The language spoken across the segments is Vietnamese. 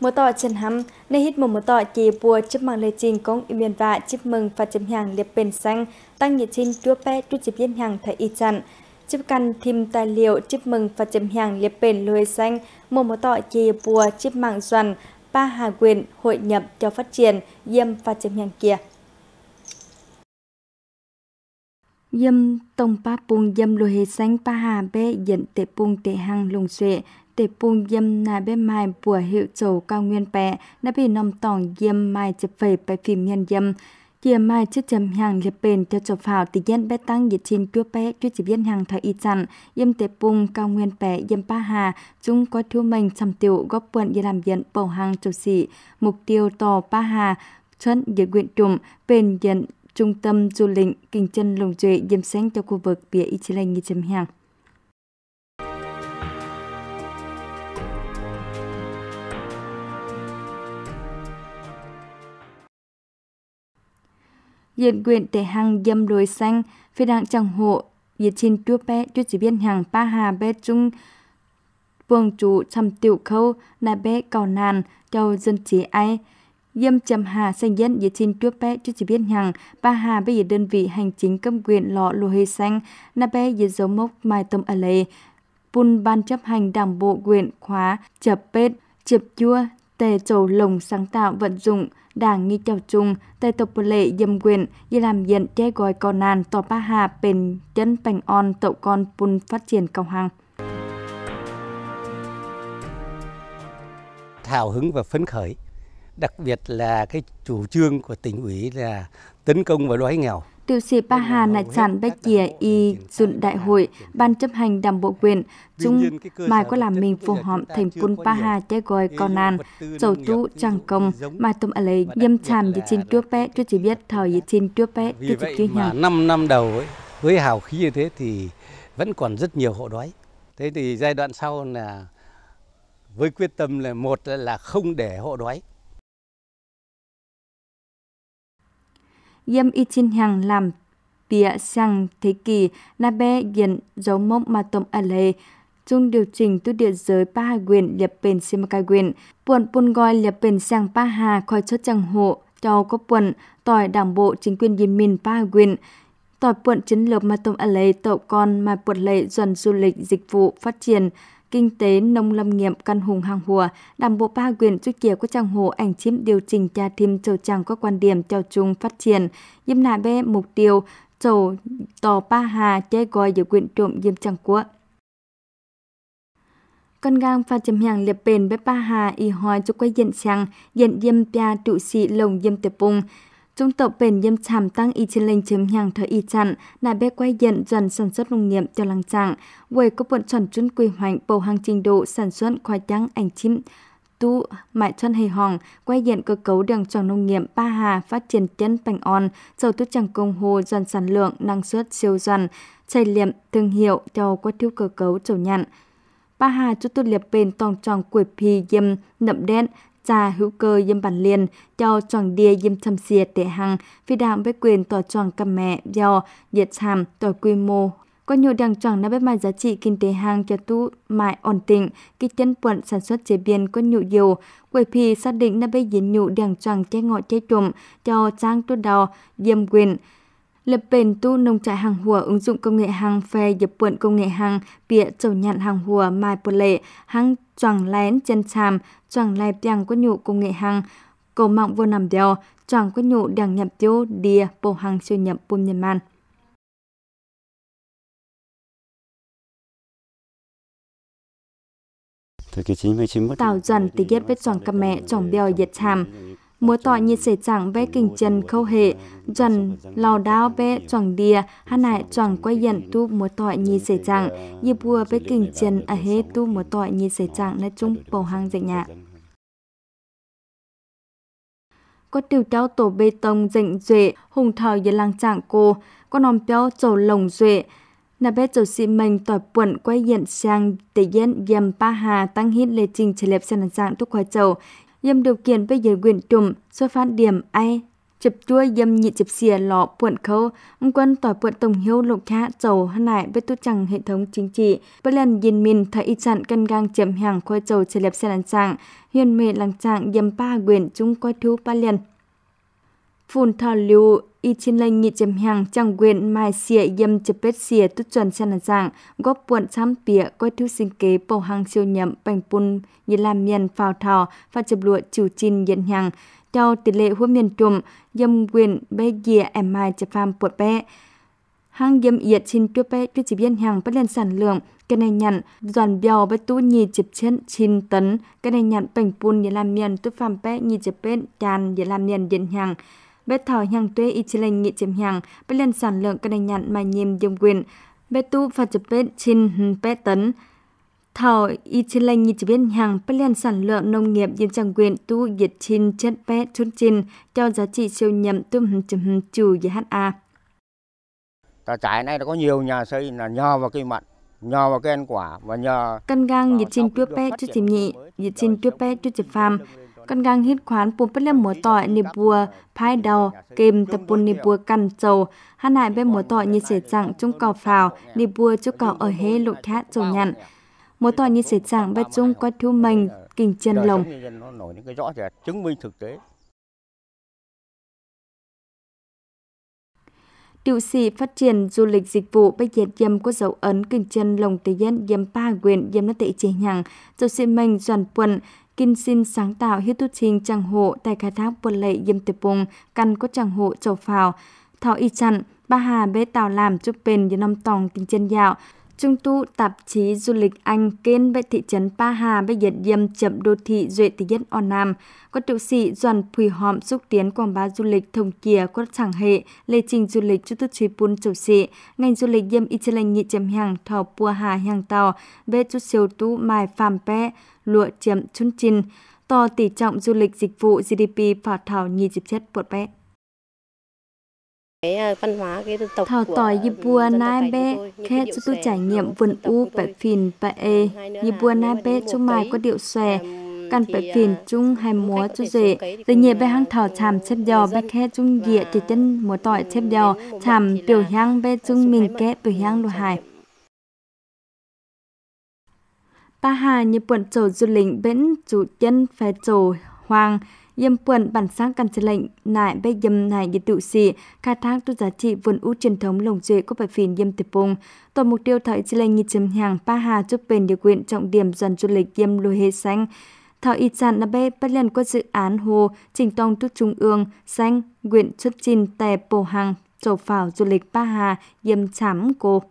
Mùa tỏ chân hâm, nơi hít một mùa tỏ chì bùa chấp mạng lời trình công ưu miền vạ chip mừng và chấm hàng liệp bền xanh, tăng nhiệt trình chúa bé chúa chip yên hàng thầy y chặn. Chip căn thêm tài liệu chip mừng và chấm hàng liệp bền lười xanh, một mùa tỏ chì bùa chip mạng doàn, ba hà quyền hội nhập cho phát triển, dâm và chấm hàng kia. Dâm tông pa bùng dâm lùi hề xanh ba hà bê dẫn tệ bùng tệ hàng lùng xuệ, tê bung yêm na bê mai bùa hiệu chầu cao nguyên bẹ đã bị nông tòng yêm mai chụp về bài phim nhân yêm kia mai chết chầm hàng liệp bền theo chụp phào tỷ dân bé tăng dịch trên cua bé chuyên chỉ viên hàng thời y chặn yêm tê bung cao nguyên bẹ yêm ba hà chúng có thiếu mình trầm tiểu góp quân y làm dân bầu hàng chầu sĩ mục tiêu tò ba hà chân dự nguyện trùm bền dân trung tâm du lịch kinh chân lồng trệ diêm sáng cho khu vực bìa bia Ichilay như chấm hàng. diện quyền tế hàng dâm đồi xanh, phía đảng chẳng hộ, diện trên chúa bé, chua chỉ biên hàng ba hà bé trung, vương chủ trầm tiểu khâu, nà bé cầu nàn, châu dân chế ai. Dâm trầm hà xanh dân dưới trên chúa bé, chua chỉ biên hàng ba hà bé dưới đơn vị hành chính cầm quyền lọ lô hê xanh, nà bé dưới dấu mốc mai tâm ở lề. Bùn ban chấp hành đảng bộ quyền khóa, chập bết, chập chua, tề trầu lồng sáng tạo vận dụng, đảng nghi chào chung tại tập lệ dâm quyền dì làm diện che gọi con nàn tòa ba hà bền chân bành on tậu con bùn phát triển cao hàng. Hào hứng và phấn khởi đặc biệt là cái chủ trương của tỉnh ủy là tấn công vào đói nghèo. Tiểu sĩ Ba Hà là Sản Bách Chìa Y Dụn Đại hội, Ban chấp hành Đảng Bộ quyền, chúng mai có làm mình phù hợp thành quân Ba Hà che gọi con an, sầu chú trang công, mà tâm ở lấy nhâm chàm dự trên chúa bé, chúa chỉ biết thờ dự trên chúa bé, chúa chỉ kia nhau. 5 năm đầu ấy, với hào khí như thế thì vẫn còn rất nhiều hộ đói. Thế thì giai đoạn sau là với quyết tâm là một là không để hộ đói Yem Y Chin hàng làm bịa sang thế kỷ Nabe Yen dấu mông mà tổng ở lề chung điều chỉnh tu địa giới ba hà quyền liệp bền simakai quyền buồn buồn gọi liệp bền sang ba hà khỏi chốt chẳng hộ cho có buồn tỏi đảng bộ chính quyền yên minh ba quyền tỏi buồn chiến lược mà tổng ở lề tổ con mà buồn lệ dần du lịch dịch vụ phát triển kinh tế nông lâm nghiệp căn hùng hàng hùa, đảng bộ ba quyền chú kia của trang hồ ảnh chiếm điều chỉnh cha thêm trầu trang có quan điểm cho chung phát triển, dâm nạ bê mục tiêu trầu tò ba hà chế gọi giữa quyền trộm diêm trang quốc con gang pha chấm hàng liệp bền với ba hà y hoa cho quay diện sang diện diêm pia trụ sĩ lồng diêm tiệp bùng trung tập bền nhâm chàm tăng y trên lên chiếm nhàng thở y chặn, nà bé quay dần dần sản xuất nông nghiệp cho làng trạng. Quầy có bọn chuẩn chuẩn quy hoạch bầu hàng trình độ sản xuất khoai trắng ảnh chim tu mại chân hề hòn quay diện cơ cấu đường tròn nông nghiệp ba hà phát triển chân bành on dầu tu chẳng công hồ dần sản lượng năng suất siêu dần chảy liệm thương hiệu cho quá thiếu cơ cấu chầu nhận ba hà chút tu liệp bền tòng tròn quỷ phi dâm nậm đen trà hữu cơ dâm bản liền cho chọn đia dâm thâm xìa tệ hằng phi đạm với quyền tòa chọn cầm mẹ do diệt hàm tòa quy mô có nhiều đảng chọn đã biết mai giá trị kinh tế hàng cho tu mại ổn định, kỳ chân quận sản xuất chế biến có nhiều dầu Quầy phì xác định đã biết diễn nhụ đảng chọn che ngọ che trùm cho trang tu đào, dâm quyền, Lập bền tu nông trại hàng hùa ứng dụng công nghệ hàng phê dập buộn công nghệ hàng bịa chầu nhạn hàng hùa mai bồ lệ hàng choàng lén chân chàm choàng lai piang có nhụ công nghệ hàng cầu mạng vô nằm đèo choàng có nhụ đằng nhập tiêu đìa bổ hàng siêu nhập bùm nhân man. Tào dần tí ghét vết choàng cà mẹ choàng bèo dệt chàm mùa tỏi nhiệt sẽ chẳng về kinh trần khâu hệ, chuẩn lò đao về chuẩn đìa, hà nại chuẩn quay dần tu mùa tỏi nhiệt sẽ chẳng, như vua về kinh trần ở à hệ tu mùa tỏi nhiệt sẽ chẳng là chung bầu hàng dạy nhạc có tiểu trao tổ bê tông dịnh duệ hùng thờ dưới làng trạng cô có nòm béo chầu lồng duệ nà bé chầu xị mình tỏi quẩn quay diện sang để diễn dầm ba hà tăng hít lê trình chế lẹp xe làng trạng thuốc khoa trầu dâm điều kiện bây giới quyền trùm, xuất phát điểm ai. Chụp chua dâm nhị chụp xìa lọ buồn khâu, ông quân tỏi buồn tổng hiếu lục khá dầu hân lại với tu chẳng hệ thống chính trị. Bất lần nhìn mình thấy y chặn cân gang chậm hàng khôi dầu chế lập xe lăn trạng, huyền mê lăng trạng dâm ba quyền chung coi thú ba liền phun thò lưu y trên lệnh nghị chấm hàng chẳng quyền mai xịa yêm chụp bếp xịa tốt chuẩn chân là dạng góp buồn xăm bịa coi thu sinh kế bầu hàng siêu nhậm bành bùn như làm miền phào thò và chụp lụa chủ chín nhận hàng theo tỷ lệ hua miền trùm yêm quyền bê dịa em mai chụp phàm bột bê hàng yêm yết trên tuyết bê tuyết chỉ biên hàng bất lên sản lượng cái này nhận dọn bèo bất tu nhì chụp trên chín tấn cái này nhận bành bùn như làm miền tốt phàm bê nhì chụp bên tràn như làm miền nhận hàng bết thảo nhàng tuê y chi lên nghị chiếm nhàng, bết lên sản lượng cái đành nhạn mà nhìm dùng quyền, bết tu và chụp bết chin bết tấn, thảo y chi lành nhị chỉ biết hàng bất lên sản lượng nông nghiệp yên chẳng quyền tu nhiệt chín chất bé chút chín cho giá trị siêu nhầm tum chấm chủ GHA. Tà trải này đã có nhiều nhà xây là nhờ và cây mặn nhờ vào cây ăn quả và nhờ căn gang nhiệt chin tuyết bé chút chìm nhị nhiệt chin tuyết bé chút chìm phàm căn gang hít khoán bùm bất lên mùa tỏi nì bùa phai đầu kìm tập bùn nì bùa cằn trầu hàn hại bên mùa tỏi như sể chẳng trung cỏ phào nì bùa chú cỏ ở hê lộ thát trầu nhặn mùa tỏi như sể chẳng bên trung có thu mình kinh chân lồng chứng minh thực tế Tiểu sĩ phát triển du lịch dịch vụ bây giờ dâm có dấu ấn kinh chân lồng tế dân dâm ba quyền dâm nó tệ chế nhằng, dấu sĩ mình doàn quần, kinh xin sáng tạo hiếu tu trình chẳng hộ tại khai thác buôn lệ yêm tiệp bùng căn có chẳng hộ chầu phào thọ y chặn ba hà bê tàu làm chụp bền như năm tòng kinh chân dạo Trung tu tạp chí du lịch Anh kênh về thị trấn Pa Hà về diện diêm chậm đô thị duệ tỷ dân on nam. Có tiểu sĩ dọn phùy hòm xúc tiến quảng bá du lịch thông kia có chẳng hệ lệ trình du lịch chú tư truy bún chủ sĩ. Ngành du lịch diêm y chê lành nhị chấm hàng thọ pua hà hàng tàu về chút siêu tu mài phàm bệ lụa chậm chun chin. To tỷ trọng du lịch dịch vụ GDP phò thảo nhị dịp chất bột bệ cái ờ, văn hóa cái dân tỏi Yibuanabe khét cho tôi trải nghiệm vườn u bẹ phìn bẻ e Yibuanabe cho mai có điệu xòe căn bẹ ờ, phìn chung hai múa cho dễ từ nhẹ bẻ hang thảo chàm chép dò bẹ khét chung dịa thì chân múa tỏi chép dò chàm biểu hang bẻ chung mình kẹ biểu hang lùa hải Ba hà như bọn trầu du lịch bến chủ chân phải trầu hoàng Yêm quần bản sáng căn sân lệnh, nại bê dâm nại dịch tự sĩ, khai thác tu giá trị vườn út truyền thống lồng duệ của bài phìn yêm tiệp vùng. Tổng mục tiêu thợ sân lệnh nhị chấm hàng pa hà giúp bền điều quyện trọng điểm dần du lịch yêm lùi hệ xanh. Thợ y sản là bê bất liên có dự án hồ trình tông túc trung ương, xanh, nguyện xuất trình tè bổ hàng, trổ phảo du lịch pa hà, yêm chám cô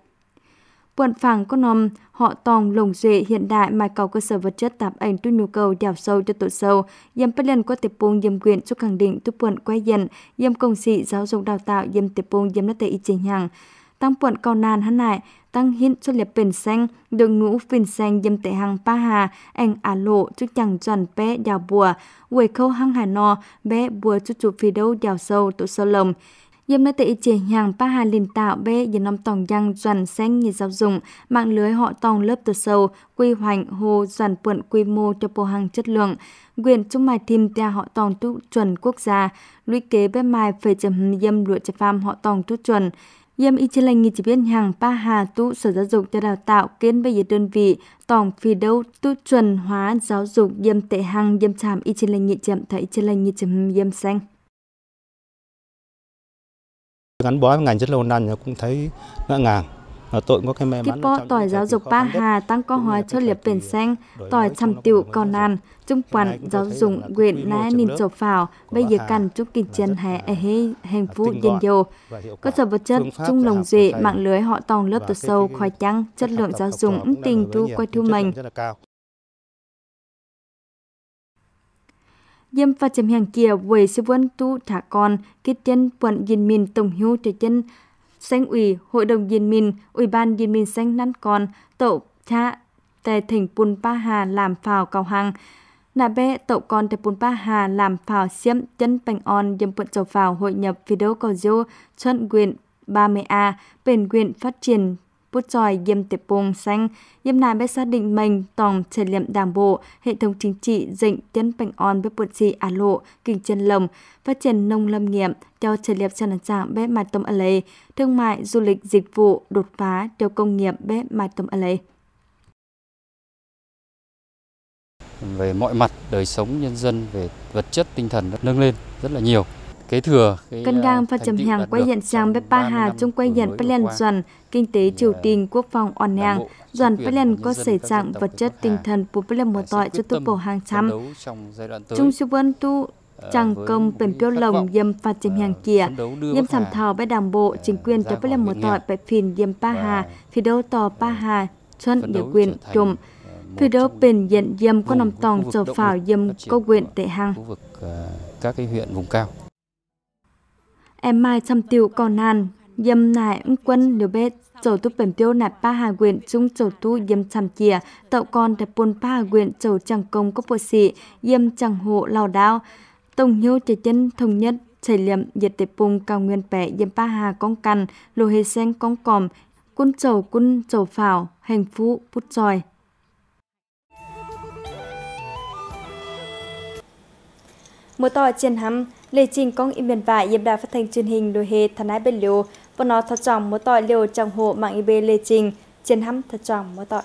quận phẳng có nòm, họ tòng lồng dệ hiện đại mà cầu cơ sở vật chất tạp ảnh tu nhu cầu đào sâu cho tổ sâu, dâm bất lần có tiếp bùng dâm quyền cho khẳng định tu quận quay dần, dâm công sĩ giáo dục đào tạo dâm tiếp bùng dâm đất tệ y chính hàng tăng quận cầu nàn hắn lại tăng hiện cho liệp bền xanh đội ngũ bền xanh dâm tệ hàng pa hà anh à lộ chú chẳng tròn bé đào bùa quầy khâu hăng hà no bé bùa chú chụp phi đâu đào sâu tụ sâu lồng Dâm nơi tị chỉ hàng ba hà liền tạo bê dân năm tổng giang doàn xanh như giáo dùng, mạng lưới họ tòng lớp từ sâu, quy hoành hồ doàn quận quy mô cho bộ hàng chất lượng. Quyền trung mài thêm theo họ tòng tu chuẩn quốc gia, lũy kế bê mài phải chấm dâm lụa chạp pham họ tòng tu chuẩn. Yêm y chê lành nghị chỉ biết hàng ba hà tu sở giáo dục cho đào tạo kiến bây giờ đơn vị tổng phi đâu tu chuẩn hóa giáo dục yêm tệ hàng yêm chạm y chê lành nghị chậm thấy chê lành nghị chậm yêm xanh gắn bó với ngành rất lâu năm cũng thấy ngỡ ngàng có cái Kipo tỏi giáo dục ba hà tăng co hóa cho liệp bền xanh, tỏi chăm tiệu còn nan, trung quản giáo dục quyền nái nín châu phào, bây giờ cần chúc kinh chân hè e hê hạnh phúc dân dầu. Cơ sở vật chất, trung lồng dệ, mạng lưới họ tòng lớp từ sâu, khói chăng chất lượng giáo dục tình thu quay thu mình. dâm và chấm hàng kia về sư vân tu thả con kết chân quận Diên Minh tổng hưu trẻ chân sanh ủy hội đồng Diên Minh ủy ban Diên Minh sanh năn con tổ cha tại thành Pun Pa Hà làm phào cao hàng nà bé tổ con tại Pun Pa Hà làm phào xiêm chân bành on dâm quận dầu phào hội nhập video cầu dô chân quyền 30A bền quyền phát triển bút tròi yêm tiệp bông xanh, yêm này bé xác định mình tổng trải liệm đảng bộ, hệ thống chính trị dịnh tiến bệnh on bé bột trị ả lộ, kinh chân lồng, phát triển nông lâm nghiệp, cho theo trải trần tràn trạng bé mặt tâm ở lây, thương mại, du lịch, dịch vụ, đột phá, theo công nghiệp bé mặt tâm ở lây. Về mọi mặt đời sống nhân dân, về vật chất, tinh thần nâng lên rất là nhiều kế thừa. Cân ờ, gang phát chấm hàng quay nhận sang bếp ba hà trong quay nhận bất liền dần, kinh tế triều tiên ờ, quốc phòng on hàng, dần bất liền có xảy dạng vật chất tinh thần của bất liền một tội cho tư bổ hàng trăm. Trung sư vân tu chẳng ờ, công bền tiêu lồng dâm phạt chìm hàng kia dâm thảm thảo với đảng bộ chính quyền cho bất lâm một tội bệ phìn dâm pa hà phi đô tò pa hà xuân địa quyền trùm phi đô bền diện dâm có nằm tòng trở phảo dâm có quyền tệ hàng các cái huyện vùng cao em mai chăm tiêu còn nàn, yếm nại ứng quân liều bê chầu tu bẩm tiêu nại ba hà quyền chúng chầu tu yếm chăm kia tậu con đẹp buồn ba hà quyền chầu chẳng công có bộ sĩ yếm chẳng hộ lào đao tổng nhiêu chế chân thống nhất chảy liệm diệt tế bùng cao nguyên bẻ yếm ba hà con cằn lô hê sen con còm quân chầu quân chầu phảo hành phú bút tròi mưa to trên hầm Lê trình công im biển vải yếm đà phát thanh truyền hình đôi hề thân ái bên liều và nó thật trọng mỗi tội liều trong hộ mạng y bê Lê trình chiến hăm thật trọng mỗi tội.